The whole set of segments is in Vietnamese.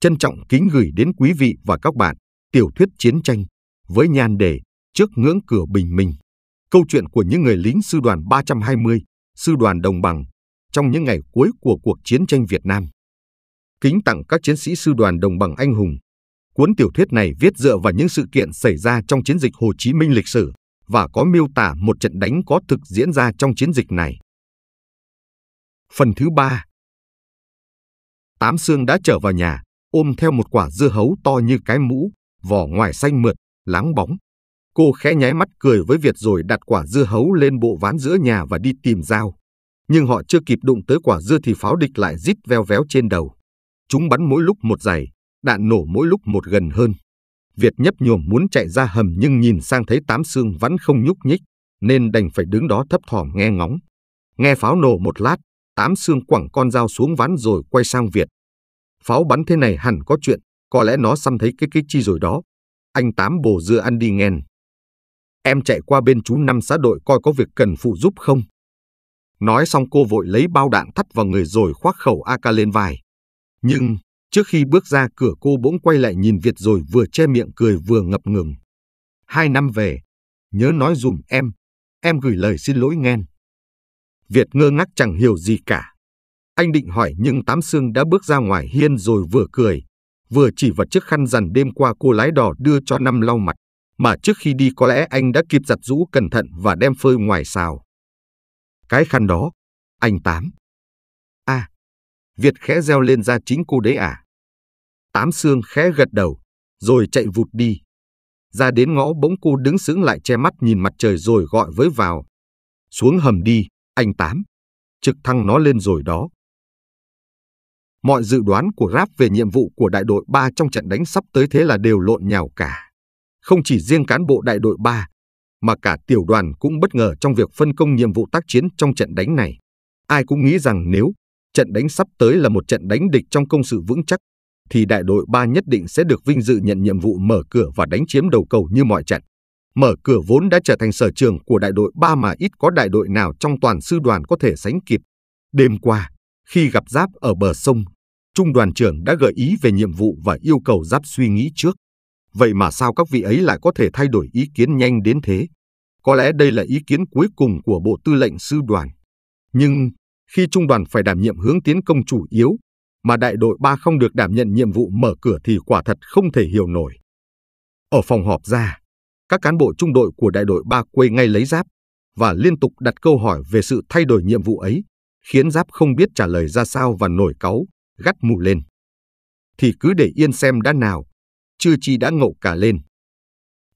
Trân trọng kính gửi đến quý vị và các bạn tiểu thuyết chiến tranh với nhan đề Trước ngưỡng cửa bình minh. Câu chuyện của những người lính sư đoàn 320, sư đoàn đồng bằng trong những ngày cuối của cuộc chiến tranh Việt Nam. Kính tặng các chiến sĩ sư đoàn đồng bằng anh hùng. Cuốn tiểu thuyết này viết dựa vào những sự kiện xảy ra trong chiến dịch Hồ Chí Minh lịch sử và có miêu tả một trận đánh có thực diễn ra trong chiến dịch này. Phần thứ ba Tám xương đã trở vào nhà, ôm theo một quả dưa hấu to như cái mũ, vỏ ngoài xanh mượt, láng bóng. Cô khẽ nháy mắt cười với Việt rồi đặt quả dưa hấu lên bộ ván giữa nhà và đi tìm dao. Nhưng họ chưa kịp đụng tới quả dưa thì pháo địch lại rít veo véo trên đầu. Chúng bắn mỗi lúc một dày, đạn nổ mỗi lúc một gần hơn. Việt nhấp nhổm muốn chạy ra hầm nhưng nhìn sang thấy tám xương vẫn không nhúc nhích, nên đành phải đứng đó thấp thỏm nghe ngóng. Nghe pháo nổ một lát, tám xương quẳng con dao xuống ván rồi quay sang Việt. Pháo bắn thế này hẳn có chuyện, có lẽ nó săn thấy cái cái chi rồi đó. Anh Tám bồ dưa ăn đi nghen. Em chạy qua bên chú năm xã đội coi có việc cần phụ giúp không. Nói xong cô vội lấy bao đạn thắt vào người rồi khoác khẩu AK lên vai. Nhưng, trước khi bước ra cửa cô bỗng quay lại nhìn Việt rồi vừa che miệng cười vừa ngập ngừng. Hai năm về, nhớ nói dùm em, em gửi lời xin lỗi nghen. Việt ngơ ngác chẳng hiểu gì cả. Anh định hỏi nhưng Tám xương đã bước ra ngoài hiên rồi vừa cười, vừa chỉ vào chiếc khăn rằn đêm qua cô lái đỏ đưa cho Năm lau mặt, mà trước khi đi có lẽ anh đã kịp giặt rũ cẩn thận và đem phơi ngoài xào. Cái khăn đó, anh Tám. a à, Việt khẽ reo lên ra chính cô đấy à? Tám xương khẽ gật đầu, rồi chạy vụt đi. Ra đến ngõ bỗng cô đứng sững lại che mắt nhìn mặt trời rồi gọi với vào. Xuống hầm đi, anh Tám. Trực thăng nó lên rồi đó. Mọi dự đoán của Ráp về nhiệm vụ của đại đội 3 trong trận đánh sắp tới thế là đều lộn nhào cả. Không chỉ riêng cán bộ đại đội 3, mà cả tiểu đoàn cũng bất ngờ trong việc phân công nhiệm vụ tác chiến trong trận đánh này. Ai cũng nghĩ rằng nếu trận đánh sắp tới là một trận đánh địch trong công sự vững chắc, thì đại đội 3 nhất định sẽ được vinh dự nhận nhiệm vụ mở cửa và đánh chiếm đầu cầu như mọi trận. Mở cửa vốn đã trở thành sở trường của đại đội 3 mà ít có đại đội nào trong toàn sư đoàn có thể sánh kịp. Đêm qua, khi gặp Giáp ở bờ sông, Trung đoàn trưởng đã gợi ý về nhiệm vụ và yêu cầu Giáp suy nghĩ trước. Vậy mà sao các vị ấy lại có thể thay đổi ý kiến nhanh đến thế? Có lẽ đây là ý kiến cuối cùng của Bộ Tư lệnh Sư đoàn. Nhưng khi Trung đoàn phải đảm nhiệm hướng tiến công chủ yếu, mà đại đội ba không được đảm nhận nhiệm vụ mở cửa thì quả thật không thể hiểu nổi. Ở phòng họp ra, các cán bộ trung đội của đại đội ba quê ngay lấy giáp và liên tục đặt câu hỏi về sự thay đổi nhiệm vụ ấy khiến Giáp không biết trả lời ra sao và nổi cáu, gắt mù lên. Thì cứ để yên xem đã nào, chưa chi đã ngộ cả lên.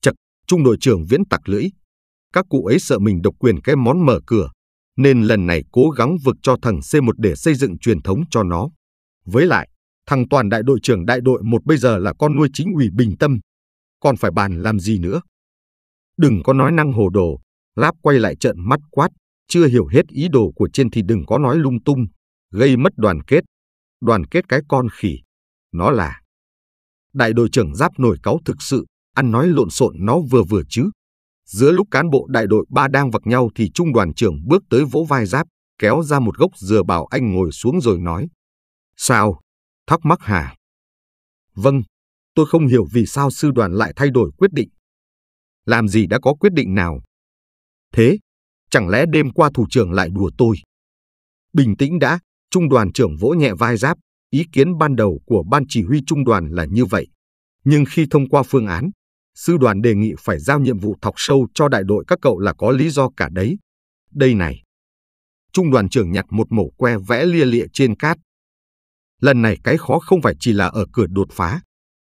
Chật, trung đội trưởng viễn tặc lưỡi. Các cụ ấy sợ mình độc quyền cái món mở cửa, nên lần này cố gắng vực cho thằng C1 để xây dựng truyền thống cho nó. Với lại, thằng toàn đại đội trưởng đại đội một bây giờ là con nuôi chính ủy bình tâm. Còn phải bàn làm gì nữa? Đừng có nói năng hồ đồ, Láp quay lại trận mắt quát chưa hiểu hết ý đồ của trên thì đừng có nói lung tung, gây mất đoàn kết. Đoàn kết cái con khỉ, nó là. Đại đội trưởng giáp nổi cáu thực sự, ăn nói lộn xộn nó vừa vừa chứ. Giữa lúc cán bộ đại đội ba đang vặc nhau thì trung đoàn trưởng bước tới vỗ vai giáp, kéo ra một gốc dừa bảo anh ngồi xuống rồi nói. Sao? Thắc mắc hả? Vâng, tôi không hiểu vì sao sư đoàn lại thay đổi quyết định. Làm gì đã có quyết định nào? Thế, Chẳng lẽ đêm qua thủ trưởng lại đùa tôi? Bình tĩnh đã, trung đoàn trưởng vỗ nhẹ vai giáp, ý kiến ban đầu của ban chỉ huy trung đoàn là như vậy. Nhưng khi thông qua phương án, sư đoàn đề nghị phải giao nhiệm vụ thọc sâu cho đại đội các cậu là có lý do cả đấy. Đây này. Trung đoàn trưởng nhặt một mẩu que vẽ lia lịa trên cát. Lần này cái khó không phải chỉ là ở cửa đột phá.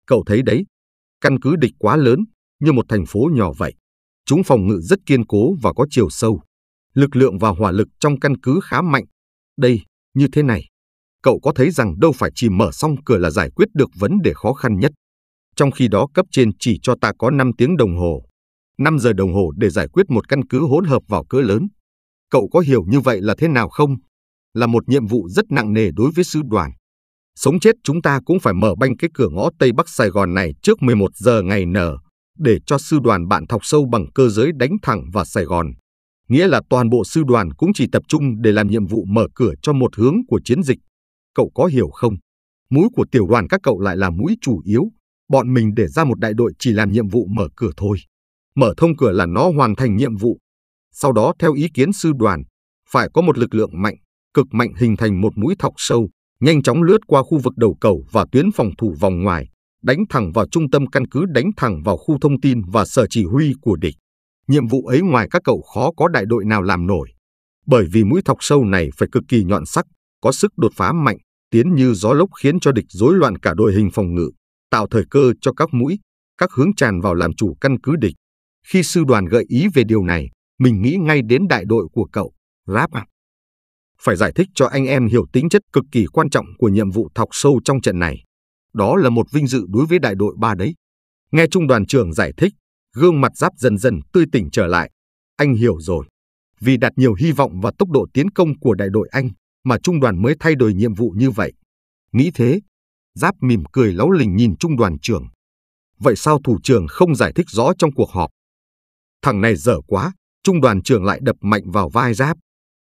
Cậu thấy đấy, căn cứ địch quá lớn, như một thành phố nhỏ vậy. Chúng phòng ngự rất kiên cố và có chiều sâu. Lực lượng và hỏa lực trong căn cứ khá mạnh. Đây, như thế này. Cậu có thấy rằng đâu phải chỉ mở xong cửa là giải quyết được vấn đề khó khăn nhất. Trong khi đó cấp trên chỉ cho ta có 5 tiếng đồng hồ. 5 giờ đồng hồ để giải quyết một căn cứ hỗn hợp vào cỡ lớn. Cậu có hiểu như vậy là thế nào không? Là một nhiệm vụ rất nặng nề đối với sư đoàn. Sống chết chúng ta cũng phải mở banh cái cửa ngõ Tây Bắc Sài Gòn này trước 11 giờ ngày nở để cho sư đoàn bạn thọc sâu bằng cơ giới đánh thẳng vào Sài Gòn nghĩa là toàn bộ sư đoàn cũng chỉ tập trung để làm nhiệm vụ mở cửa cho một hướng của chiến dịch. Cậu có hiểu không? Mũi của tiểu đoàn các cậu lại là mũi chủ yếu, bọn mình để ra một đại đội chỉ làm nhiệm vụ mở cửa thôi. Mở thông cửa là nó hoàn thành nhiệm vụ. Sau đó theo ý kiến sư đoàn, phải có một lực lượng mạnh, cực mạnh hình thành một mũi thọc sâu, nhanh chóng lướt qua khu vực đầu cầu và tuyến phòng thủ vòng ngoài, đánh thẳng vào trung tâm căn cứ đánh thẳng vào khu thông tin và sở chỉ huy của địch nhiệm vụ ấy ngoài các cậu khó có đại đội nào làm nổi. Bởi vì mũi thọc sâu này phải cực kỳ nhọn sắc, có sức đột phá mạnh, tiến như gió lốc khiến cho địch rối loạn cả đội hình phòng ngự, tạo thời cơ cho các mũi, các hướng tràn vào làm chủ căn cứ địch. Khi sư đoàn gợi ý về điều này, mình nghĩ ngay đến đại đội của cậu, Ráp ạ. Phải giải thích cho anh em hiểu tính chất cực kỳ quan trọng của nhiệm vụ thọc sâu trong trận này. Đó là một vinh dự đối với đại đội ba đấy. Nghe trung đoàn trưởng giải thích, gương mặt giáp dần dần tươi tỉnh trở lại. Anh hiểu rồi. Vì đặt nhiều hy vọng vào tốc độ tiến công của đại đội anh mà trung đoàn mới thay đổi nhiệm vụ như vậy. Nghĩ thế, giáp mỉm cười láu lình nhìn trung đoàn trưởng. Vậy sao thủ trưởng không giải thích rõ trong cuộc họp? Thằng này dở quá, trung đoàn trưởng lại đập mạnh vào vai giáp.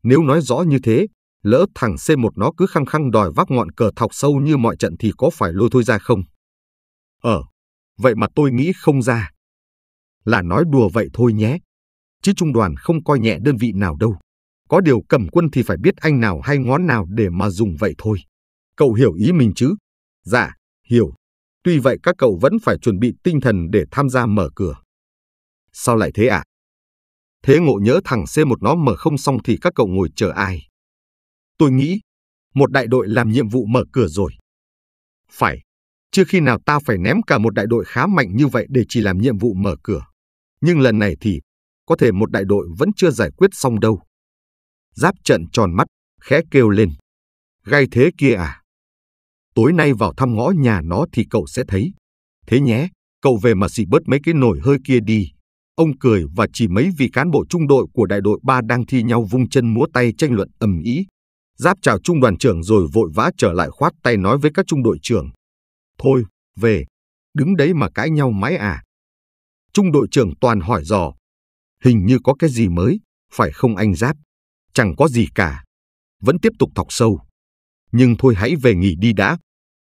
Nếu nói rõ như thế, lỡ thằng C1 nó cứ khăng khăng đòi vác ngọn cờ thọc sâu như mọi trận thì có phải lôi thôi ra không? Ờ, vậy mà tôi nghĩ không ra là nói đùa vậy thôi nhé. Chứ trung đoàn không coi nhẹ đơn vị nào đâu. Có điều cầm quân thì phải biết anh nào hay ngón nào để mà dùng vậy thôi. Cậu hiểu ý mình chứ? Dạ, hiểu. Tuy vậy các cậu vẫn phải chuẩn bị tinh thần để tham gia mở cửa. Sao lại thế ạ? À? Thế ngộ nhớ thằng C1 nó mở không xong thì các cậu ngồi chờ ai? Tôi nghĩ, một đại đội làm nhiệm vụ mở cửa rồi. Phải, chưa khi nào ta phải ném cả một đại đội khá mạnh như vậy để chỉ làm nhiệm vụ mở cửa. Nhưng lần này thì có thể một đại đội vẫn chưa giải quyết xong đâu. Giáp trận tròn mắt, khẽ kêu lên. Gai thế kia à? Tối nay vào thăm ngõ nhà nó thì cậu sẽ thấy. Thế nhé, cậu về mà xì bớt mấy cái nổi hơi kia đi. Ông cười và chỉ mấy vị cán bộ trung đội của đại đội 3 đang thi nhau vung chân múa tay tranh luận ầm ĩ. Giáp chào trung đoàn trưởng rồi vội vã trở lại khoát tay nói với các trung đội trưởng. Thôi, về, đứng đấy mà cãi nhau mãi à, Trung đội trưởng toàn hỏi dò. Hình như có cái gì mới, phải không anh Giáp? Chẳng có gì cả. Vẫn tiếp tục thọc sâu. Nhưng thôi hãy về nghỉ đi đã.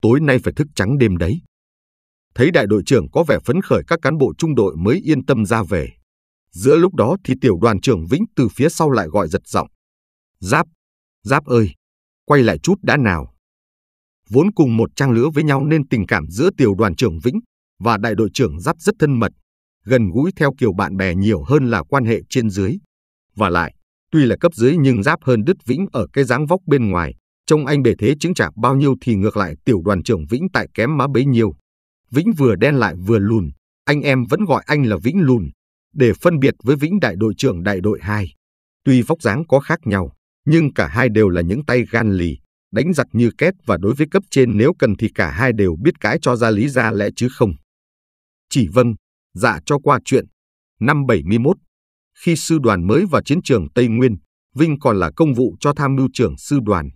Tối nay phải thức trắng đêm đấy. Thấy đại đội trưởng có vẻ phấn khởi các cán bộ trung đội mới yên tâm ra về. Giữa lúc đó thì tiểu đoàn trưởng Vĩnh từ phía sau lại gọi giật giọng. Giáp, Giáp ơi, quay lại chút đã nào. Vốn cùng một trang lứa với nhau nên tình cảm giữa tiểu đoàn trưởng Vĩnh và đại đội trưởng Giáp rất thân mật, gần gũi theo kiểu bạn bè nhiều hơn là quan hệ trên dưới. Và lại, tuy là cấp dưới nhưng giáp hơn đứt Vĩnh ở cái dáng vóc bên ngoài, trông anh bề thế chứng chạc bao nhiêu thì ngược lại tiểu đoàn trưởng Vĩnh tại kém má bấy nhiêu. Vĩnh vừa đen lại vừa lùn, anh em vẫn gọi anh là Vĩnh lùn, để phân biệt với Vĩnh đại đội trưởng đại đội 2. Tuy vóc dáng có khác nhau, nhưng cả hai đều là những tay gan lì, đánh giặc như két và đối với cấp trên nếu cần thì cả hai đều biết cái cho ra lý ra lẽ chứ không. Chỉ vâng, dạ cho qua chuyện. Năm 71, khi sư đoàn mới vào chiến trường Tây Nguyên, Vinh còn là công vụ cho tham mưu trưởng sư đoàn.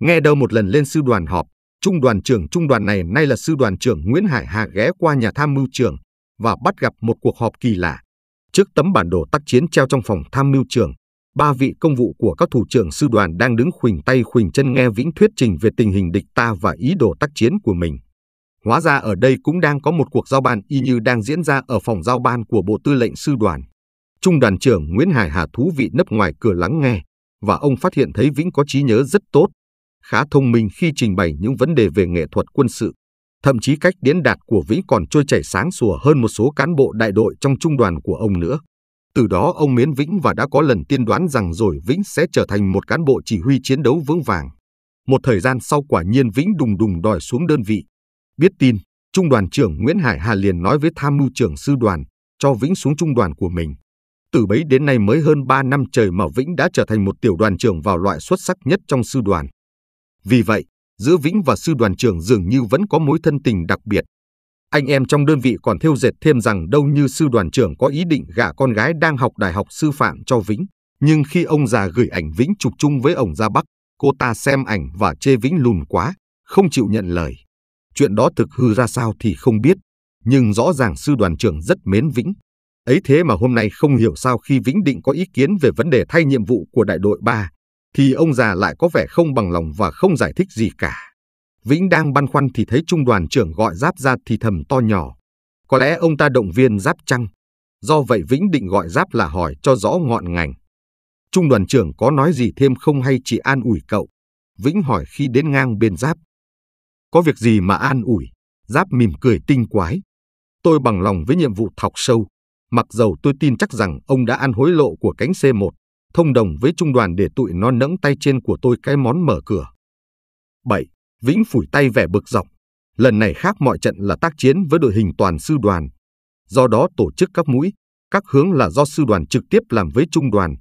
Nghe đâu một lần lên sư đoàn họp, trung đoàn trưởng trung đoàn này nay là sư đoàn trưởng Nguyễn Hải Hà ghé qua nhà tham mưu trưởng và bắt gặp một cuộc họp kỳ lạ. Trước tấm bản đồ tác chiến treo trong phòng tham mưu trưởng, ba vị công vụ của các thủ trưởng sư đoàn đang đứng khuỳnh tay khuỳnh chân nghe Vĩnh thuyết trình về tình hình địch ta và ý đồ tác chiến của mình. Hóa ra ở đây cũng đang có một cuộc giao ban y như đang diễn ra ở phòng giao ban của Bộ Tư lệnh Sư đoàn. Trung đoàn trưởng Nguyễn Hải Hà thú vị nấp ngoài cửa lắng nghe, và ông phát hiện thấy Vĩnh có trí nhớ rất tốt, khá thông minh khi trình bày những vấn đề về nghệ thuật quân sự. Thậm chí cách diễn đạt của Vĩnh còn trôi chảy sáng sủa hơn một số cán bộ đại đội trong trung đoàn của ông nữa. Từ đó ông mến Vĩnh và đã có lần tiên đoán rằng rồi Vĩnh sẽ trở thành một cán bộ chỉ huy chiến đấu vững vàng. Một thời gian sau quả nhiên Vĩnh đùng đùng đòi xuống đơn vị, Biết tin, Trung đoàn trưởng Nguyễn Hải Hà liền nói với tham mưu trưởng sư đoàn, cho Vĩnh xuống trung đoàn của mình. Từ bấy đến nay mới hơn 3 năm trời mà Vĩnh đã trở thành một tiểu đoàn trưởng vào loại xuất sắc nhất trong sư đoàn. Vì vậy, giữa Vĩnh và sư đoàn trưởng dường như vẫn có mối thân tình đặc biệt. Anh em trong đơn vị còn thêu dệt thêm rằng đâu như sư đoàn trưởng có ý định gả con gái đang học đại học sư phạm cho Vĩnh, nhưng khi ông già gửi ảnh Vĩnh chụp chung với ổng ra Bắc, cô ta xem ảnh và chê Vĩnh lùn quá, không chịu nhận lời. Chuyện đó thực hư ra sao thì không biết, nhưng rõ ràng sư đoàn trưởng rất mến Vĩnh. Ấy thế mà hôm nay không hiểu sao khi Vĩnh Định có ý kiến về vấn đề thay nhiệm vụ của đại đội 3, thì ông già lại có vẻ không bằng lòng và không giải thích gì cả. Vĩnh đang băn khoăn thì thấy trung đoàn trưởng gọi Giáp ra thì thầm to nhỏ. Có lẽ ông ta động viên Giáp chăng? Do vậy Vĩnh định gọi Giáp là hỏi cho rõ ngọn ngành. Trung đoàn trưởng có nói gì thêm không hay chỉ an ủi cậu? Vĩnh hỏi khi đến ngang bên Giáp. Có việc gì mà an ủi? Giáp mỉm cười tinh quái. Tôi bằng lòng với nhiệm vụ thọc sâu. Mặc dầu tôi tin chắc rằng ông đã ăn hối lộ của cánh C1, thông đồng với trung đoàn để tụi nó nẫng tay trên của tôi cái món mở cửa. 7. Vĩnh phủi tay vẻ bực dọc. Lần này khác mọi trận là tác chiến với đội hình toàn sư đoàn. Do đó tổ chức các mũi, các hướng là do sư đoàn trực tiếp làm với trung đoàn.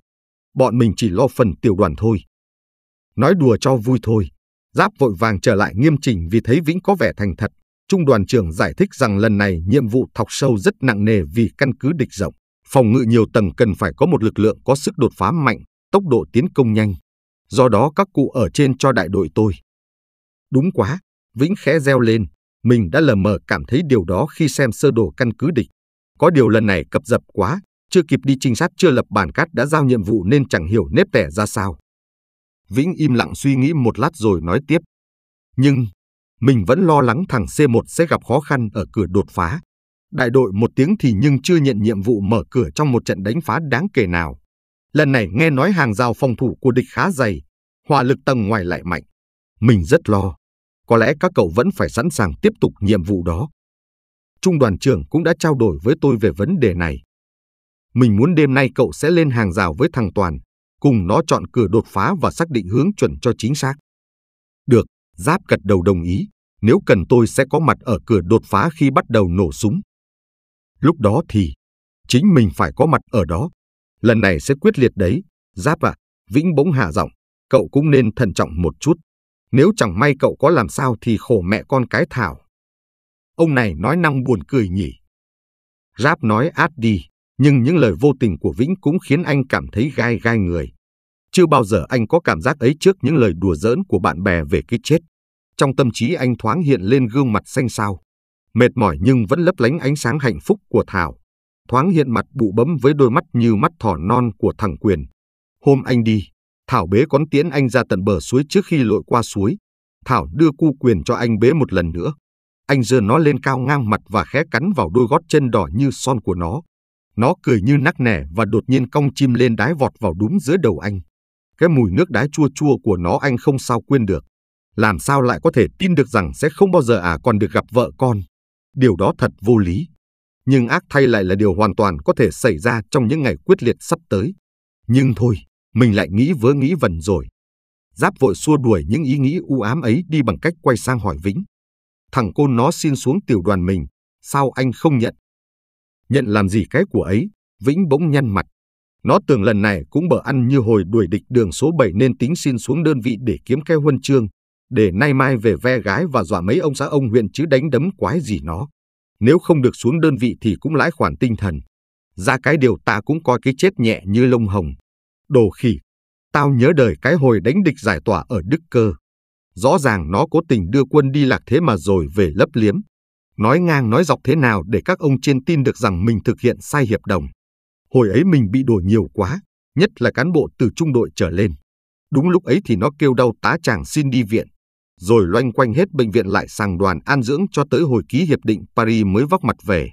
Bọn mình chỉ lo phần tiểu đoàn thôi. Nói đùa cho vui thôi. Giáp vội vàng trở lại nghiêm chỉnh vì thấy Vĩnh có vẻ thành thật. Trung đoàn trưởng giải thích rằng lần này nhiệm vụ thọc sâu rất nặng nề vì căn cứ địch rộng. Phòng ngự nhiều tầng cần phải có một lực lượng có sức đột phá mạnh, tốc độ tiến công nhanh. Do đó các cụ ở trên cho đại đội tôi. Đúng quá, Vĩnh khẽ reo lên. Mình đã lờ mờ cảm thấy điều đó khi xem sơ đồ căn cứ địch. Có điều lần này cập dập quá, chưa kịp đi trinh sát chưa lập bản cát đã giao nhiệm vụ nên chẳng hiểu nếp tẻ ra sao. Vĩnh im lặng suy nghĩ một lát rồi nói tiếp. Nhưng, mình vẫn lo lắng thằng C1 sẽ gặp khó khăn ở cửa đột phá. Đại đội một tiếng thì nhưng chưa nhận nhiệm vụ mở cửa trong một trận đánh phá đáng kể nào. Lần này nghe nói hàng rào phòng thủ của địch khá dày, hỏa lực tầng ngoài lại mạnh. Mình rất lo. Có lẽ các cậu vẫn phải sẵn sàng tiếp tục nhiệm vụ đó. Trung đoàn trưởng cũng đã trao đổi với tôi về vấn đề này. Mình muốn đêm nay cậu sẽ lên hàng rào với thằng Toàn, cùng nó chọn cửa đột phá và xác định hướng chuẩn cho chính xác. Được, Giáp gật đầu đồng ý, nếu cần tôi sẽ có mặt ở cửa đột phá khi bắt đầu nổ súng. Lúc đó thì, chính mình phải có mặt ở đó. Lần này sẽ quyết liệt đấy, Giáp ạ, à, Vĩnh bỗng hạ giọng, cậu cũng nên thận trọng một chút. Nếu chẳng may cậu có làm sao thì khổ mẹ con cái Thảo. Ông này nói năng buồn cười nhỉ. Giáp nói át đi, nhưng những lời vô tình của Vĩnh cũng khiến anh cảm thấy gai gai người. Chưa bao giờ anh có cảm giác ấy trước những lời đùa giỡn của bạn bè về cái chết. Trong tâm trí anh thoáng hiện lên gương mặt xanh xao. Mệt mỏi nhưng vẫn lấp lánh ánh sáng hạnh phúc của Thảo. Thoáng hiện mặt bụ bấm với đôi mắt như mắt thỏ non của thằng Quyền. Hôm anh đi, Thảo bế con tiễn anh ra tận bờ suối trước khi lội qua suối. Thảo đưa cu quyền cho anh bế một lần nữa. Anh dơ nó lên cao ngang mặt và khẽ cắn vào đôi gót chân đỏ như son của nó. Nó cười như nắc nẻ và đột nhiên cong chim lên đái vọt vào đúng giữa đầu anh. Cái mùi nước đá chua chua của nó anh không sao quên được. Làm sao lại có thể tin được rằng sẽ không bao giờ à còn được gặp vợ con. Điều đó thật vô lý. Nhưng ác thay lại là điều hoàn toàn có thể xảy ra trong những ngày quyết liệt sắp tới. Nhưng thôi, mình lại nghĩ vớ nghĩ vần rồi. Giáp vội xua đuổi những ý nghĩ u ám ấy đi bằng cách quay sang hỏi Vĩnh. Thằng cô nó xin xuống tiểu đoàn mình, sao anh không nhận? Nhận làm gì cái của ấy? Vĩnh bỗng nhăn mặt. Nó tưởng lần này cũng bở ăn như hồi đuổi địch đường số 7 nên tính xin xuống đơn vị để kiếm cái huân chương, để nay mai về ve gái và dọa mấy ông xã ông huyện chứ đánh đấm quái gì nó. Nếu không được xuống đơn vị thì cũng lãi khoản tinh thần. Ra cái điều ta cũng coi cái chết nhẹ như lông hồng. Đồ khỉ, tao nhớ đời cái hồi đánh địch giải tỏa ở Đức Cơ. Rõ ràng nó cố tình đưa quân đi lạc thế mà rồi về lấp liếm. Nói ngang nói dọc thế nào để các ông trên tin được rằng mình thực hiện sai hiệp đồng. Hồi ấy mình bị đổi nhiều quá, nhất là cán bộ từ trung đội trở lên. Đúng lúc ấy thì nó kêu đau tá chàng xin đi viện. Rồi loanh quanh hết bệnh viện lại sang đoàn an dưỡng cho tới hồi ký hiệp định Paris mới vóc mặt về.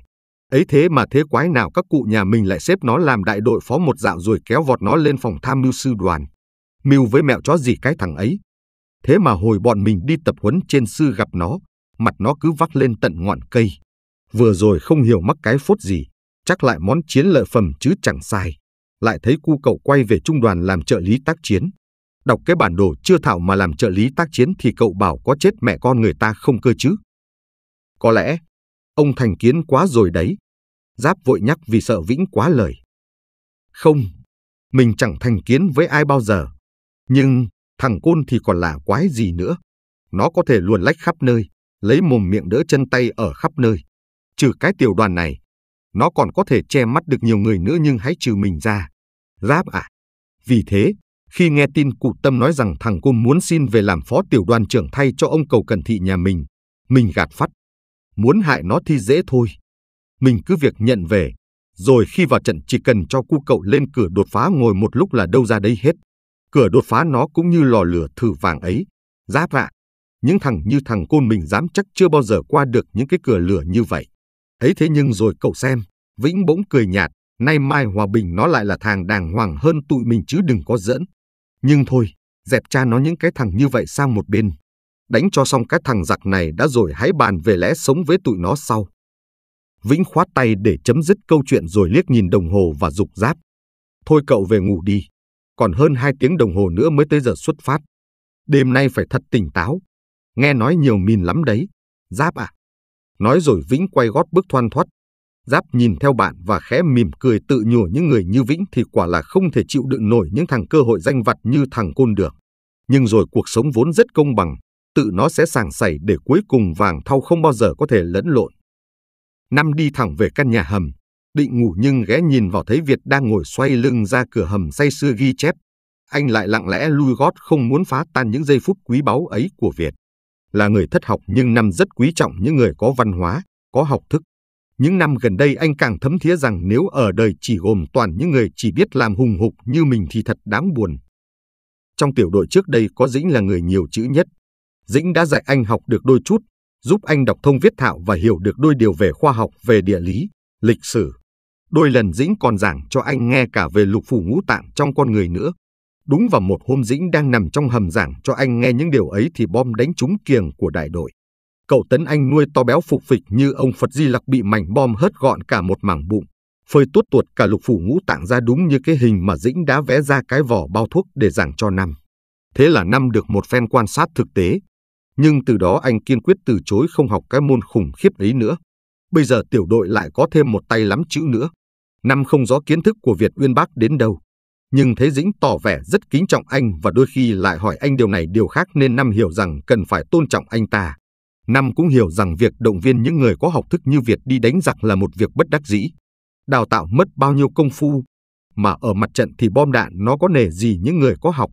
Ấy thế mà thế quái nào các cụ nhà mình lại xếp nó làm đại đội phó một dạo rồi kéo vọt nó lên phòng tham mưu sư đoàn. Mưu với mẹo chó gì cái thằng ấy. Thế mà hồi bọn mình đi tập huấn trên sư gặp nó, mặt nó cứ vắt lên tận ngọn cây. Vừa rồi không hiểu mắc cái phốt gì, chắc lại món chiến lợi phẩm chứ chẳng sai. Lại thấy cu cậu quay về trung đoàn làm trợ lý tác chiến. Đọc cái bản đồ chưa thảo mà làm trợ lý tác chiến thì cậu bảo có chết mẹ con người ta không cơ chứ. Có lẽ, ông thành kiến quá rồi đấy. Giáp vội nhắc vì sợ Vĩnh quá lời. Không, mình chẳng thành kiến với ai bao giờ. Nhưng thằng côn thì còn là quái gì nữa. Nó có thể luồn lách khắp nơi, lấy mồm miệng đỡ chân tay ở khắp nơi. Trừ cái tiểu đoàn này, nó còn có thể che mắt được nhiều người nữa nhưng hãy trừ mình ra. Giáp ạ. À. Vì thế, khi nghe tin cụ Tâm nói rằng thằng cô muốn xin về làm phó tiểu đoàn trưởng thay cho ông cầu Cần Thị nhà mình, mình gạt phát. Muốn hại nó thì dễ thôi. Mình cứ việc nhận về, rồi khi vào trận chỉ cần cho cu cậu lên cửa đột phá ngồi một lúc là đâu ra đây hết. Cửa đột phá nó cũng như lò lửa thử vàng ấy. Giáp ạ, à. những thằng như thằng côn mình dám chắc chưa bao giờ qua được những cái cửa lửa như vậy ấy thế nhưng rồi cậu xem, Vĩnh bỗng cười nhạt, nay mai hòa bình nó lại là thằng đàng hoàng hơn tụi mình chứ đừng có dẫn. Nhưng thôi, dẹp cha nó những cái thằng như vậy sang một bên. Đánh cho xong cái thằng giặc này đã rồi hãy bàn về lẽ sống với tụi nó sau. Vĩnh khoát tay để chấm dứt câu chuyện rồi liếc nhìn đồng hồ và dục giáp. Thôi cậu về ngủ đi, còn hơn hai tiếng đồng hồ nữa mới tới giờ xuất phát. Đêm nay phải thật tỉnh táo, nghe nói nhiều mìn lắm đấy. Giáp à, Nói rồi Vĩnh quay gót bước thoăn thoắt. Giáp nhìn theo bạn và khẽ mỉm cười tự nhủ những người như Vĩnh thì quả là không thể chịu đựng nổi những thằng cơ hội danh vặt như thằng côn được. Nhưng rồi cuộc sống vốn rất công bằng, tự nó sẽ sàng sảy để cuối cùng vàng thau không bao giờ có thể lẫn lộn. Năm đi thẳng về căn nhà hầm, định ngủ nhưng ghé nhìn vào thấy Việt đang ngồi xoay lưng ra cửa hầm say sưa ghi chép. Anh lại lặng lẽ lui gót không muốn phá tan những giây phút quý báu ấy của Việt là người thất học nhưng năm rất quý trọng những người có văn hóa, có học thức. Những năm gần đây anh càng thấm thía rằng nếu ở đời chỉ gồm toàn những người chỉ biết làm hùng hục như mình thì thật đáng buồn. Trong tiểu đội trước đây có Dĩnh là người nhiều chữ nhất. Dĩnh đã dạy anh học được đôi chút, giúp anh đọc thông viết thạo và hiểu được đôi điều về khoa học, về địa lý, lịch sử. Đôi lần Dĩnh còn giảng cho anh nghe cả về lục phủ ngũ tạng trong con người nữa. Đúng vào một hôm Dĩnh đang nằm trong hầm giảng cho anh nghe những điều ấy thì bom đánh trúng kiềng của đại đội. Cậu Tấn Anh nuôi to béo phục phịch như ông Phật Di Lặc bị mảnh bom hớt gọn cả một mảng bụng, phơi tuốt tuột cả lục phủ ngũ tạng ra đúng như cái hình mà Dĩnh đã vẽ ra cái vỏ bao thuốc để giảng cho năm. Thế là năm được một phen quan sát thực tế. Nhưng từ đó anh kiên quyết từ chối không học cái môn khủng khiếp ấy nữa. Bây giờ tiểu đội lại có thêm một tay lắm chữ nữa. Năm không rõ kiến thức của Việt Uyên Bác đến đâu nhưng thế Dĩnh tỏ vẻ rất kính trọng anh và đôi khi lại hỏi anh điều này điều khác nên Năm hiểu rằng cần phải tôn trọng anh ta. Năm cũng hiểu rằng việc động viên những người có học thức như Việt đi đánh giặc là một việc bất đắc dĩ. Đào tạo mất bao nhiêu công phu, mà ở mặt trận thì bom đạn nó có nề gì những người có học.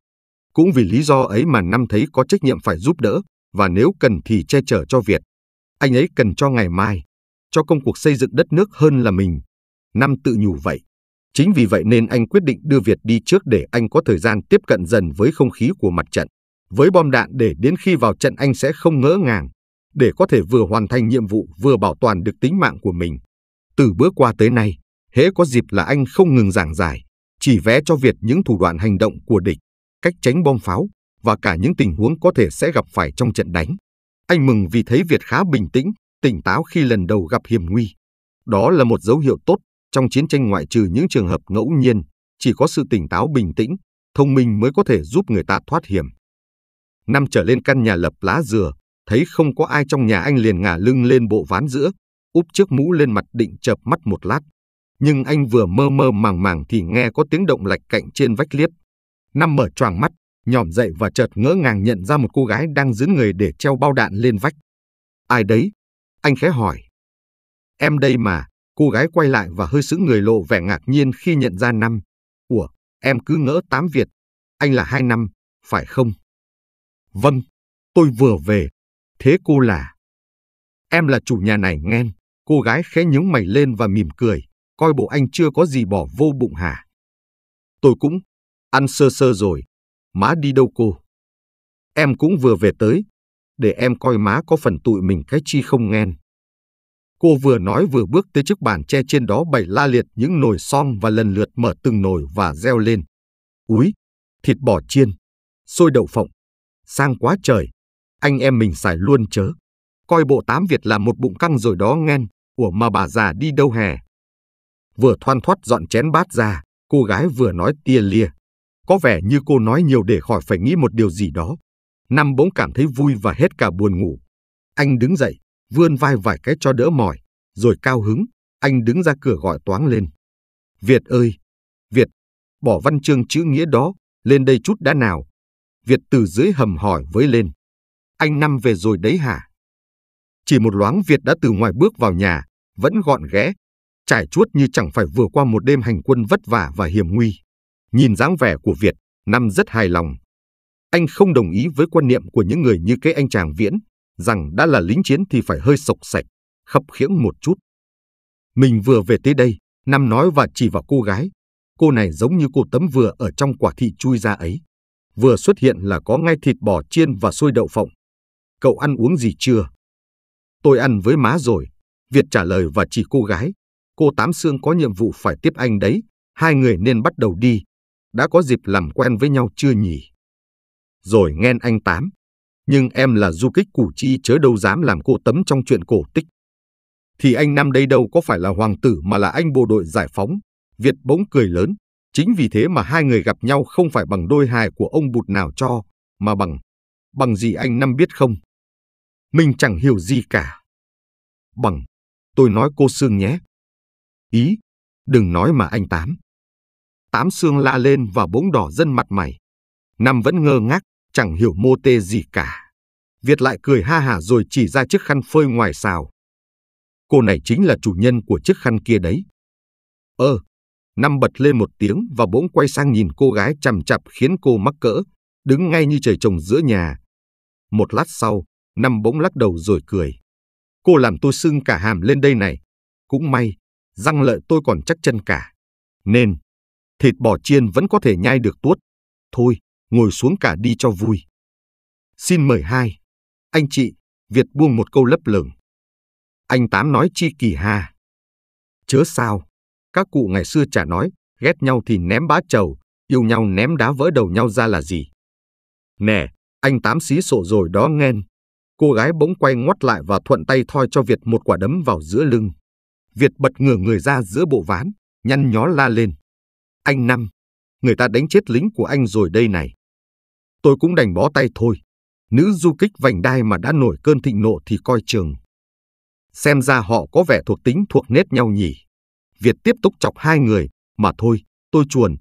Cũng vì lý do ấy mà Năm thấy có trách nhiệm phải giúp đỡ, và nếu cần thì che chở cho Việt. Anh ấy cần cho ngày mai, cho công cuộc xây dựng đất nước hơn là mình. Năm tự nhủ vậy. Chính vì vậy nên anh quyết định đưa Việt đi trước để anh có thời gian tiếp cận dần với không khí của mặt trận. Với bom đạn để đến khi vào trận anh sẽ không ngỡ ngàng, để có thể vừa hoàn thành nhiệm vụ vừa bảo toàn được tính mạng của mình. Từ bữa qua tới nay, hễ có dịp là anh không ngừng giảng giải, chỉ vẽ cho Việt những thủ đoạn hành động của địch, cách tránh bom pháo và cả những tình huống có thể sẽ gặp phải trong trận đánh. Anh mừng vì thấy Việt khá bình tĩnh, tỉnh táo khi lần đầu gặp hiểm nguy. Đó là một dấu hiệu tốt trong chiến tranh ngoại trừ những trường hợp ngẫu nhiên, chỉ có sự tỉnh táo bình tĩnh, thông minh mới có thể giúp người ta thoát hiểm. Năm trở lên căn nhà lập lá dừa, thấy không có ai trong nhà anh liền ngả lưng lên bộ ván giữa, úp chiếc mũ lên mặt định chập mắt một lát. Nhưng anh vừa mơ mơ màng màng thì nghe có tiếng động lạch cạnh trên vách liếp. Năm mở choàng mắt, nhòm dậy và chợt ngỡ ngàng nhận ra một cô gái đang giữ người để treo bao đạn lên vách. Ai đấy? Anh khẽ hỏi. Em đây mà, Cô gái quay lại và hơi sững người lộ vẻ ngạc nhiên khi nhận ra năm. Ủa, em cứ ngỡ tám Việt. Anh là hai năm, phải không? Vâng, tôi vừa về. Thế cô là? Em là chủ nhà này nghen. Cô gái khẽ nhướng mày lên và mỉm cười. Coi bộ anh chưa có gì bỏ vô bụng hả? Tôi cũng ăn sơ sơ rồi. Má đi đâu cô? Em cũng vừa về tới. Để em coi má có phần tụi mình cái chi không nghen. Cô vừa nói vừa bước tới trước bàn tre trên đó bày la liệt những nồi son và lần lượt mở từng nồi và reo lên. Úi, thịt bò chiên, sôi đậu phộng, sang quá trời, anh em mình xài luôn chớ. Coi bộ tám Việt là một bụng căng rồi đó nghen, ủa mà bà già đi đâu hè. Vừa thoăn thoát dọn chén bát ra, cô gái vừa nói tia lia. Có vẻ như cô nói nhiều để khỏi phải nghĩ một điều gì đó. Năm bỗng cảm thấy vui và hết cả buồn ngủ. Anh đứng dậy, vươn vai vài cái cho đỡ mỏi, rồi cao hứng, anh đứng ra cửa gọi toáng lên. Việt ơi! Việt! Bỏ văn chương chữ nghĩa đó, lên đây chút đã nào. Việt từ dưới hầm hỏi với lên. Anh năm về rồi đấy hả? Chỉ một loáng Việt đã từ ngoài bước vào nhà, vẫn gọn ghẽ, trải chuốt như chẳng phải vừa qua một đêm hành quân vất vả và hiểm nguy. Nhìn dáng vẻ của Việt, Năm rất hài lòng. Anh không đồng ý với quan niệm của những người như cái anh chàng Viễn, rằng đã là lính chiến thì phải hơi sộc sạch, khập khiễng một chút. Mình vừa về tới đây, Nam nói và chỉ vào cô gái. Cô này giống như cô tấm vừa ở trong quả thị chui ra ấy. Vừa xuất hiện là có ngay thịt bò chiên và xôi đậu phộng. Cậu ăn uống gì chưa? Tôi ăn với má rồi. Việt trả lời và chỉ cô gái. Cô Tám Sương có nhiệm vụ phải tiếp anh đấy. Hai người nên bắt đầu đi. Đã có dịp làm quen với nhau chưa nhỉ? Rồi nghe anh Tám nhưng em là du kích củ chi chớ đâu dám làm cô tấm trong chuyện cổ tích. Thì anh năm đây đâu có phải là hoàng tử mà là anh bộ đội giải phóng. Việt bỗng cười lớn, chính vì thế mà hai người gặp nhau không phải bằng đôi hài của ông bụt nào cho, mà bằng, bằng gì anh năm biết không? Mình chẳng hiểu gì cả. Bằng, tôi nói cô Sương nhé. Ý, đừng nói mà anh Tám. Tám Sương la lên và bỗng đỏ dân mặt mày. Năm vẫn ngơ ngác, chẳng hiểu mô tê gì cả. Việt lại cười ha hả rồi chỉ ra chiếc khăn phơi ngoài xào. Cô này chính là chủ nhân của chiếc khăn kia đấy. Ơ, ờ, năm bật lên một tiếng và bỗng quay sang nhìn cô gái chằm chặp khiến cô mắc cỡ, đứng ngay như trời trồng giữa nhà. Một lát sau, năm bỗng lắc đầu rồi cười. Cô làm tôi sưng cả hàm lên đây này. Cũng may, răng lợi tôi còn chắc chân cả. Nên, thịt bò chiên vẫn có thể nhai được tuốt. Thôi, ngồi xuống cả đi cho vui. Xin mời hai. Anh chị, Việt buông một câu lấp lửng. Anh Tám nói chi kỳ hà. Chớ sao, các cụ ngày xưa chả nói, ghét nhau thì ném bá trầu, yêu nhau ném đá vỡ đầu nhau ra là gì. Nè, anh Tám xí sổ rồi đó nghen. Cô gái bỗng quay ngoắt lại và thuận tay thoi cho Việt một quả đấm vào giữa lưng. Việt bật ngửa người ra giữa bộ ván, nhăn nhó la lên. Anh Năm, người ta đánh chết lính của anh rồi đây này. Tôi cũng đành bó tay thôi. Nữ du kích vành đai mà đã nổi cơn thịnh nộ thì coi chừng. Xem ra họ có vẻ thuộc tính thuộc nết nhau nhỉ. Việt tiếp tục chọc hai người, mà thôi, tôi chuồn.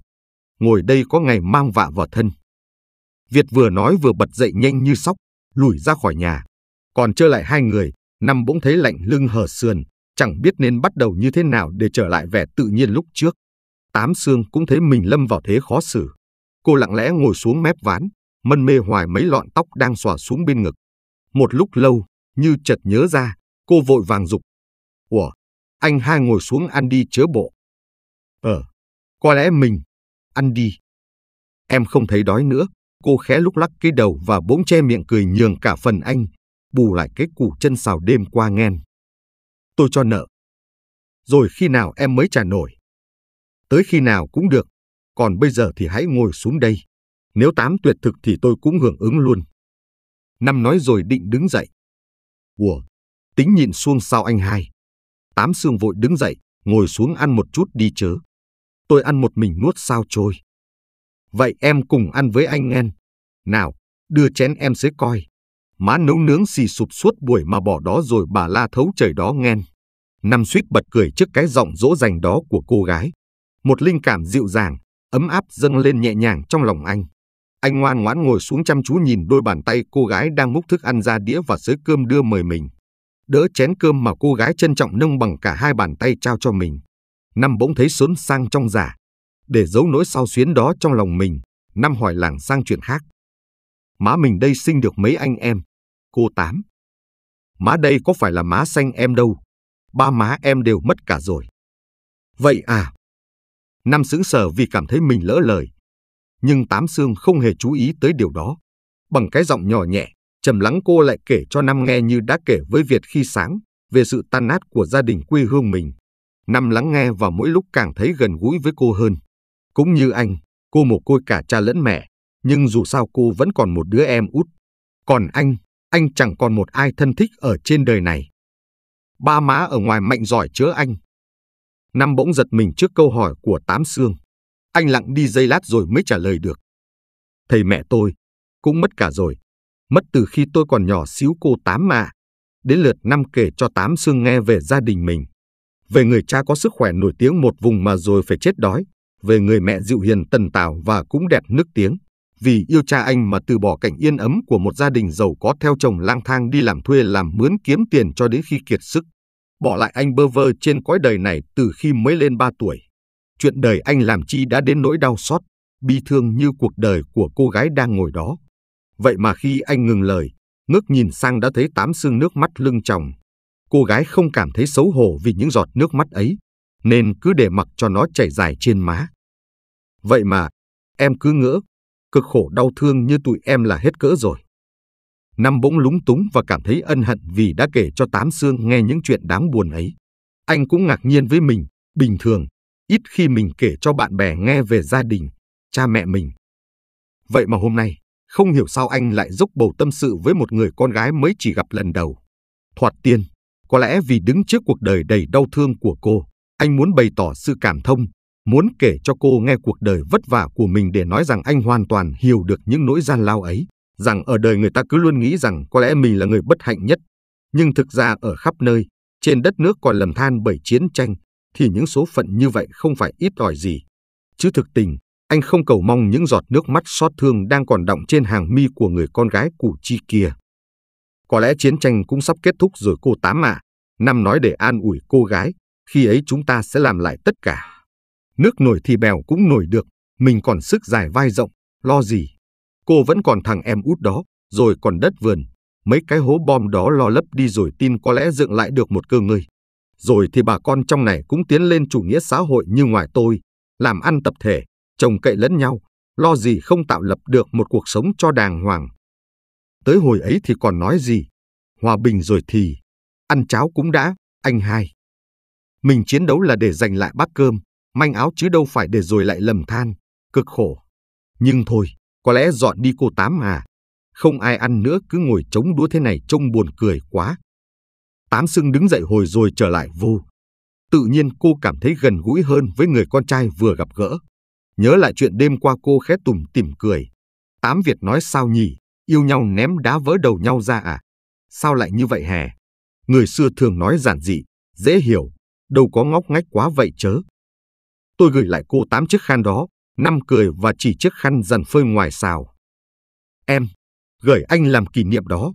Ngồi đây có ngày mang vạ vào thân. Việt vừa nói vừa bật dậy nhanh như sóc, lùi ra khỏi nhà. Còn chơi lại hai người, năm bỗng thấy lạnh lưng hở sườn, chẳng biết nên bắt đầu như thế nào để trở lại vẻ tự nhiên lúc trước. Tám xương cũng thấy mình lâm vào thế khó xử. Cô lặng lẽ ngồi xuống mép ván, mân mê hoài mấy lọn tóc đang xòa xuống bên ngực. Một lúc lâu, như chợt nhớ ra, cô vội vàng dục. Ủa, anh hai ngồi xuống ăn đi chớ bộ. Ờ, có lẽ mình, ăn đi. Em không thấy đói nữa, cô khẽ lúc lắc cái đầu và bỗng che miệng cười nhường cả phần anh, bù lại cái củ chân xào đêm qua nghen. Tôi cho nợ. Rồi khi nào em mới trả nổi? Tới khi nào cũng được, còn bây giờ thì hãy ngồi xuống đây. Nếu tám tuyệt thực thì tôi cũng hưởng ứng luôn. Năm nói rồi định đứng dậy. Ủa, tính nhìn xuông sao anh hai. Tám xương vội đứng dậy, ngồi xuống ăn một chút đi chớ. Tôi ăn một mình nuốt sao trôi. Vậy em cùng ăn với anh em. Nào, đưa chén em sẽ coi. Má nấu nướng xì sụp suốt buổi mà bỏ đó rồi bà la thấu trời đó nghen. Năm suýt bật cười trước cái giọng dỗ dành đó của cô gái. Một linh cảm dịu dàng, ấm áp dâng lên nhẹ nhàng trong lòng anh. Anh ngoan ngoãn ngồi xuống chăm chú nhìn đôi bàn tay cô gái đang múc thức ăn ra đĩa và xới cơm đưa mời mình. Đỡ chén cơm mà cô gái trân trọng nâng bằng cả hai bàn tay trao cho mình. Năm bỗng thấy sốn sang trong giả. Để giấu nỗi sao xuyến đó trong lòng mình, Năm hỏi làng sang chuyện khác. Má mình đây sinh được mấy anh em? Cô Tám. Má đây có phải là má xanh em đâu. Ba má em đều mất cả rồi. Vậy à? Năm sững sờ vì cảm thấy mình lỡ lời, nhưng Tám xương không hề chú ý tới điều đó. Bằng cái giọng nhỏ nhẹ, trầm lắng cô lại kể cho Năm nghe như đã kể với Việt khi sáng về sự tan nát của gia đình quê hương mình. Năm lắng nghe và mỗi lúc càng thấy gần gũi với cô hơn. Cũng như anh, cô mồ côi cả cha lẫn mẹ, nhưng dù sao cô vẫn còn một đứa em út. Còn anh, anh chẳng còn một ai thân thích ở trên đời này. Ba má ở ngoài mạnh giỏi chứa anh. Năm bỗng giật mình trước câu hỏi của Tám Sương. Anh lặng đi giây lát rồi mới trả lời được. Thầy mẹ tôi cũng mất cả rồi. Mất từ khi tôi còn nhỏ xíu cô tám mà. Đến lượt năm kể cho tám xương nghe về gia đình mình. Về người cha có sức khỏe nổi tiếng một vùng mà rồi phải chết đói. Về người mẹ dịu hiền tần tảo và cũng đẹp nước tiếng. Vì yêu cha anh mà từ bỏ cảnh yên ấm của một gia đình giàu có theo chồng lang thang đi làm thuê làm mướn kiếm tiền cho đến khi kiệt sức. Bỏ lại anh bơ vơ trên cõi đời này từ khi mới lên 3 tuổi chuyện đời anh làm chi đã đến nỗi đau xót, bi thương như cuộc đời của cô gái đang ngồi đó. Vậy mà khi anh ngừng lời, ngước nhìn sang đã thấy tám xương nước mắt lưng chồng. Cô gái không cảm thấy xấu hổ vì những giọt nước mắt ấy, nên cứ để mặc cho nó chảy dài trên má. Vậy mà, em cứ ngỡ, cực khổ đau thương như tụi em là hết cỡ rồi. Năm bỗng lúng túng và cảm thấy ân hận vì đã kể cho Tám xương nghe những chuyện đáng buồn ấy. Anh cũng ngạc nhiên với mình, bình thường, ít khi mình kể cho bạn bè nghe về gia đình, cha mẹ mình. Vậy mà hôm nay, không hiểu sao anh lại dốc bầu tâm sự với một người con gái mới chỉ gặp lần đầu. Thoạt tiên, có lẽ vì đứng trước cuộc đời đầy đau thương của cô, anh muốn bày tỏ sự cảm thông, muốn kể cho cô nghe cuộc đời vất vả của mình để nói rằng anh hoàn toàn hiểu được những nỗi gian lao ấy, rằng ở đời người ta cứ luôn nghĩ rằng có lẽ mình là người bất hạnh nhất. Nhưng thực ra ở khắp nơi, trên đất nước còn lầm than bởi chiến tranh, thì những số phận như vậy không phải ít ỏi gì. Chứ thực tình, anh không cầu mong những giọt nước mắt xót thương đang còn đọng trên hàng mi của người con gái củ chi kia. Có lẽ chiến tranh cũng sắp kết thúc rồi cô tám ạ. À. Năm nói để an ủi cô gái, khi ấy chúng ta sẽ làm lại tất cả. Nước nổi thì bèo cũng nổi được, mình còn sức dài vai rộng, lo gì. Cô vẫn còn thằng em út đó, rồi còn đất vườn. Mấy cái hố bom đó lo lấp đi rồi tin có lẽ dựng lại được một cơ ngơi. Rồi thì bà con trong này cũng tiến lên chủ nghĩa xã hội như ngoài tôi, làm ăn tập thể, trồng cậy lẫn nhau, lo gì không tạo lập được một cuộc sống cho đàng hoàng. Tới hồi ấy thì còn nói gì, hòa bình rồi thì, ăn cháo cũng đã, anh hai. Mình chiến đấu là để giành lại bát cơm, manh áo chứ đâu phải để rồi lại lầm than, cực khổ. Nhưng thôi, có lẽ dọn đi cô tám à, không ai ăn nữa cứ ngồi chống đũa thế này trông buồn cười quá. Tám sưng đứng dậy hồi rồi trở lại vô. Tự nhiên cô cảm thấy gần gũi hơn với người con trai vừa gặp gỡ. Nhớ lại chuyện đêm qua cô khẽ tủm tỉm cười. Tám Việt nói sao nhỉ, yêu nhau ném đá vỡ đầu nhau ra à? Sao lại như vậy hè? Người xưa thường nói giản dị, dễ hiểu, đâu có ngóc ngách quá vậy chớ. Tôi gửi lại cô tám chiếc khăn đó, năm cười và chỉ chiếc khăn dần phơi ngoài xào. Em, gửi anh làm kỷ niệm đó.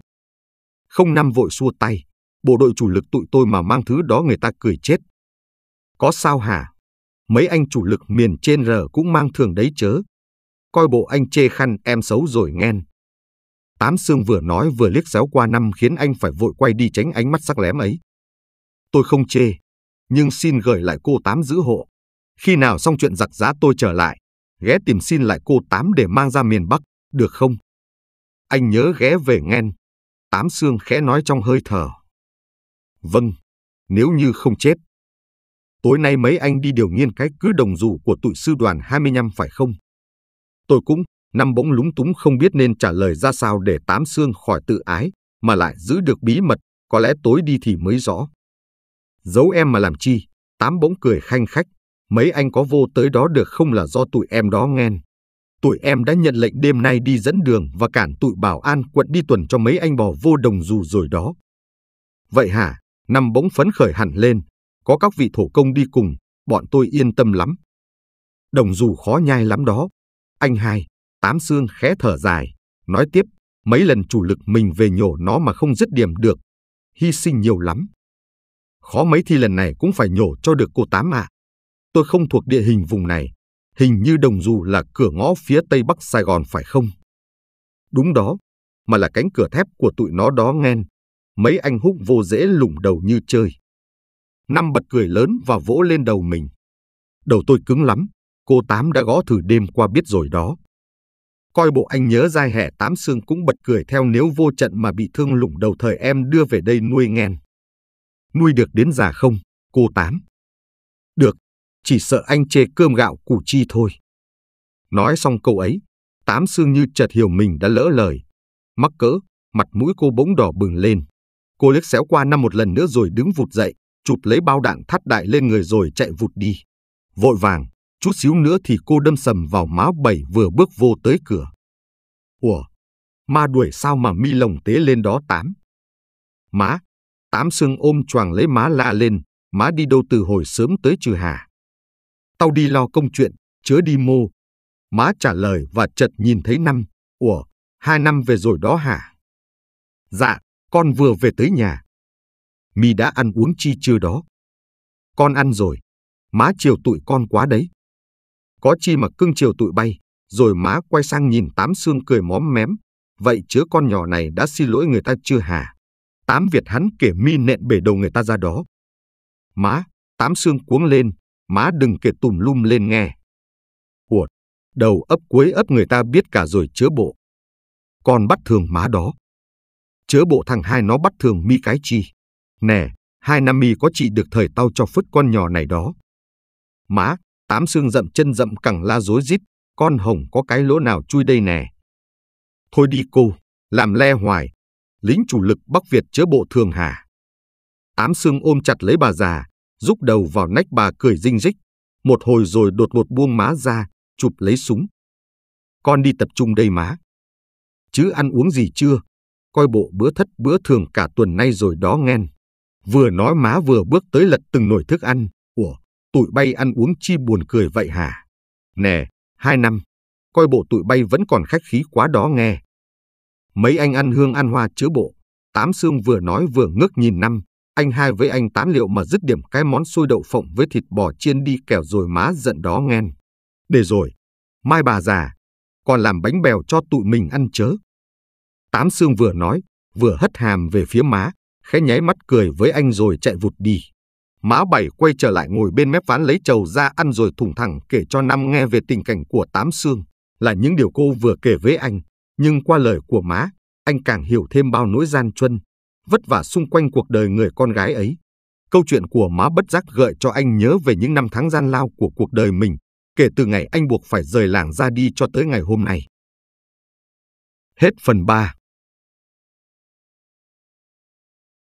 Không năm vội xua tay, bộ đội chủ lực tụi tôi mà mang thứ đó người ta cười chết. Có sao hả? Mấy anh chủ lực miền trên rờ cũng mang thường đấy chớ. Coi bộ anh chê khăn em xấu rồi nghen. Tám xương vừa nói vừa liếc xéo qua năm khiến anh phải vội quay đi tránh ánh mắt sắc lém ấy. Tôi không chê, nhưng xin gửi lại cô Tám giữ hộ. Khi nào xong chuyện giặc giá tôi trở lại, ghé tìm xin lại cô Tám để mang ra miền Bắc, được không? Anh nhớ ghé về nghen. Tám xương khẽ nói trong hơi thở. Vâng, nếu như không chết. Tối nay mấy anh đi điều nghiên cái cứ đồng dù của tụi sư đoàn 25 phải không? Tôi cũng, năm bỗng lúng túng không biết nên trả lời ra sao để tám xương khỏi tự ái, mà lại giữ được bí mật, có lẽ tối đi thì mới rõ. Giấu em mà làm chi, tám bỗng cười khanh khách, mấy anh có vô tới đó được không là do tụi em đó nghen. Tụi em đã nhận lệnh đêm nay đi dẫn đường và cản tụi bảo an quận đi tuần cho mấy anh bò vô đồng dù rồi đó. Vậy hả? Năm bỗng phấn khởi hẳn lên, có các vị thổ công đi cùng, bọn tôi yên tâm lắm. Đồng dù khó nhai lắm đó. Anh hai, tám xương khẽ thở dài, nói tiếp, mấy lần chủ lực mình về nhổ nó mà không dứt điểm được. Hy sinh nhiều lắm. Khó mấy thi lần này cũng phải nhổ cho được cô tám ạ. À. Tôi không thuộc địa hình vùng này. Hình như đồng dù là cửa ngõ phía tây bắc Sài Gòn phải không? Đúng đó, mà là cánh cửa thép của tụi nó đó nghen mấy anh húc vô dễ lủng đầu như chơi. Năm bật cười lớn và vỗ lên đầu mình. Đầu tôi cứng lắm, cô Tám đã gõ thử đêm qua biết rồi đó. Coi bộ anh nhớ dai hẻ Tám xương cũng bật cười theo nếu vô trận mà bị thương lủng đầu thời em đưa về đây nuôi nghen. Nuôi được đến già không, cô Tám? Được, chỉ sợ anh chê cơm gạo củ chi thôi. Nói xong câu ấy, Tám xương như chợt hiểu mình đã lỡ lời. Mắc cỡ, mặt mũi cô bỗng đỏ bừng lên. Cô liếc xéo qua năm một lần nữa rồi đứng vụt dậy, chụp lấy bao đạn thắt đại lên người rồi chạy vụt đi. Vội vàng, chút xíu nữa thì cô đâm sầm vào má bảy vừa bước vô tới cửa. Ủa, ma đuổi sao mà mi lồng tế lên đó tám. Má, tám xương ôm choàng lấy má lạ lên, má đi đâu từ hồi sớm tới trừ hà. Tao đi lo công chuyện, chớ đi mô. Má trả lời và chợt nhìn thấy năm, ủa, hai năm về rồi đó hả? Dạ, con vừa về tới nhà. Mi đã ăn uống chi chưa đó? Con ăn rồi. Má chiều tụi con quá đấy. Có chi mà cưng chiều tụi bay, rồi má quay sang nhìn tám xương cười móm mém. Vậy chứ con nhỏ này đã xin lỗi người ta chưa hả? Tám Việt hắn kể mi nện bể đầu người ta ra đó. Má, tám xương cuống lên, má đừng kể tùm lum lên nghe. Ủa, đầu ấp cuối ấp người ta biết cả rồi chứa bộ. Con bắt thường má đó chớ bộ thằng hai nó bắt thường mi cái chi. Nè, hai năm mi có chị được thời tao cho phứt con nhỏ này đó. Má, tám xương rậm chân rậm cẳng la dối rít, con hồng có cái lỗ nào chui đây nè. Thôi đi cô, làm le hoài, lính chủ lực Bắc Việt chớ bộ thường hà. Tám xương ôm chặt lấy bà già, rúc đầu vào nách bà cười dinh rích, một hồi rồi đột ngột buông má ra, chụp lấy súng. Con đi tập trung đây má. Chứ ăn uống gì chưa? coi bộ bữa thất bữa thường cả tuần nay rồi đó nghen. Vừa nói má vừa bước tới lật từng nồi thức ăn, ủa, tụi bay ăn uống chi buồn cười vậy hả? Nè, hai năm, coi bộ tụi bay vẫn còn khách khí quá đó nghe. Mấy anh ăn hương ăn hoa chứa bộ, tám xương vừa nói vừa ngước nhìn năm, anh hai với anh tám liệu mà dứt điểm cái món xôi đậu phộng với thịt bò chiên đi kẻo rồi má giận đó nghen. Để rồi, mai bà già, còn làm bánh bèo cho tụi mình ăn chớ. Tám xương vừa nói, vừa hất hàm về phía má, khẽ nháy mắt cười với anh rồi chạy vụt đi. Má Bảy quay trở lại ngồi bên mép ván lấy chầu ra ăn rồi thủng thẳng kể cho Năm nghe về tình cảnh của Tám xương, là những điều cô vừa kể với anh. Nhưng qua lời của má, anh càng hiểu thêm bao nỗi gian truân, vất vả xung quanh cuộc đời người con gái ấy. Câu chuyện của má bất giác gợi cho anh nhớ về những năm tháng gian lao của cuộc đời mình, kể từ ngày anh buộc phải rời làng ra đi cho tới ngày hôm nay. Hết phần 3